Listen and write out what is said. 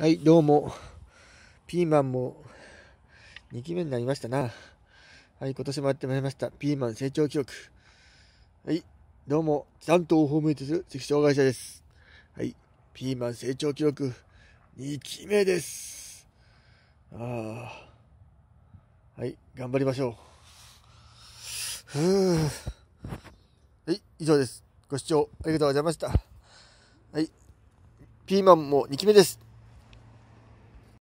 はい、どうも。ピーマンも2期目になりましたな。はい、今年もやってまいりました。ピーマン成長記録。はい、どうも。ゃんをホームイする赤的障害者です。はい、ピーマン成長記録2期目です。ああ。はい、頑張りましょう。ふぅ。はい、以上です。ご視聴ありがとうございました。はい、ピーマンも2期目です。